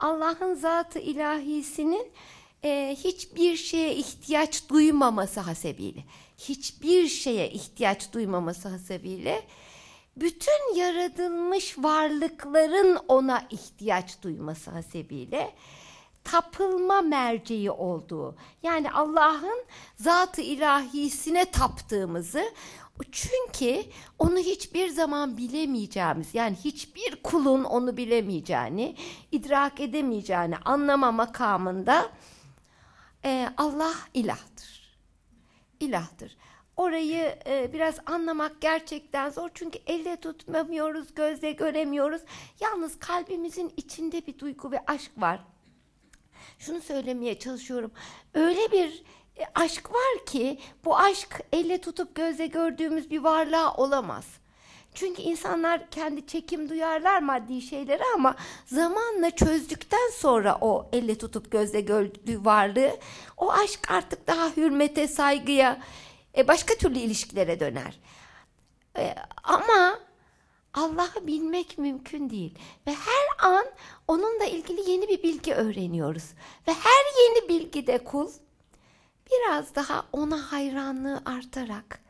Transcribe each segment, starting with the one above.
Allah'ın zatı ilahisinin e, hiçbir şeye ihtiyaç duymaması hasebiyle, hiçbir şeye ihtiyaç duymaması hasebiyle, bütün yaratılmış varlıkların ona ihtiyaç duyması hasebiyle, tapılma merceği olduğu, yani Allah'ın zatı ilahisine taptığımızı, çünkü onu hiçbir zaman bilemeyeceğimiz yani hiçbir kulun onu bilemeyeceğini, idrak edemeyeceğini anlama makamında e, Allah ilahtır. İlahtır. Orayı e, biraz anlamak gerçekten zor çünkü elle tutmamıyoruz, gözle göremiyoruz. Yalnız kalbimizin içinde bir duygu ve aşk var. Şunu söylemeye çalışıyorum. Öyle bir e, aşk var ki bu aşk elle tutup gözle gördüğümüz bir varlığa olamaz. Çünkü insanlar kendi çekim duyarlar maddi şeyleri ama zamanla çözdükten sonra o elle tutup gözle gördüğü varlığı o aşk artık daha hürmete, saygıya, e, başka türlü ilişkilere döner. E, ama Allah'ı bilmek mümkün değil ve her an onunla ilgili yeni bir bilgi öğreniyoruz ve her yeni bilgide kul biraz daha ona hayranlığı artarak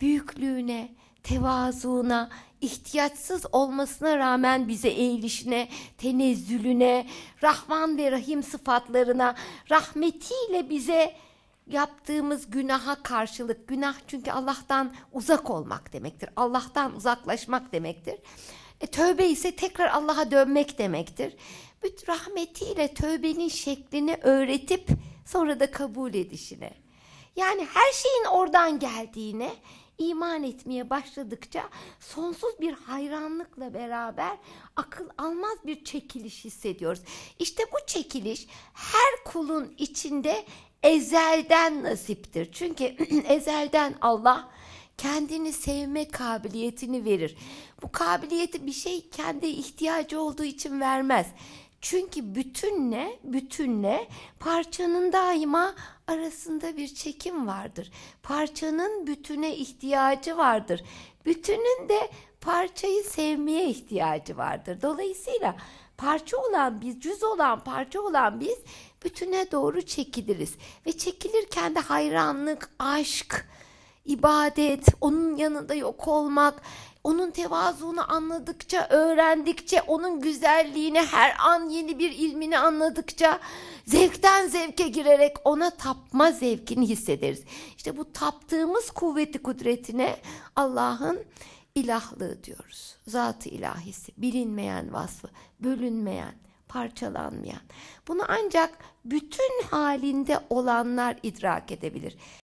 büyüklüğüne, tevazuuna, ihtiyaçsız olmasına rağmen bize eğilişine, tenezzülüne, Rahman ve Rahim sıfatlarına, rahmetiyle bize yaptığımız günaha karşılık günah çünkü Allah'tan uzak olmak demektir. Allah'tan uzaklaşmak demektir. E, tövbe ise tekrar Allah'a dönmek demektir. Bütün rahmetiyle tövbenin şeklini öğretip sonra da kabul edişine. Yani her şeyin oradan geldiğine iman etmeye başladıkça sonsuz bir hayranlıkla beraber akıl almaz bir çekiliş hissediyoruz. İşte bu çekiliş her kulun içinde ezelden nasiptir. Çünkü ezelden Allah kendini sevme kabiliyetini verir. Bu kabiliyeti bir şey kendi ihtiyacı olduğu için vermez çünkü bütünle, bütünle parçanın daima arasında bir çekim vardır. Parçanın bütüne ihtiyacı vardır. Bütünün de parçayı sevmeye ihtiyacı vardır. Dolayısıyla parça olan biz, cüz olan parça olan biz bütüne doğru çekiliriz. Ve çekilirken de hayranlık, aşk, ibadet, onun yanında yok olmak, onun tevazuunu anladıkça, öğrendikçe, onun güzelliğini her an yeni bir ilmini anladıkça zevkten zevke girerek ona tapma zevkini hissederiz. İşte bu taptığımız kuvveti kudretine Allah'ın ilahlığı diyoruz. Zat-ı ilahisi, bilinmeyen vasfı, bölünmeyen, parçalanmayan. Bunu ancak bütün halinde olanlar idrak edebilir.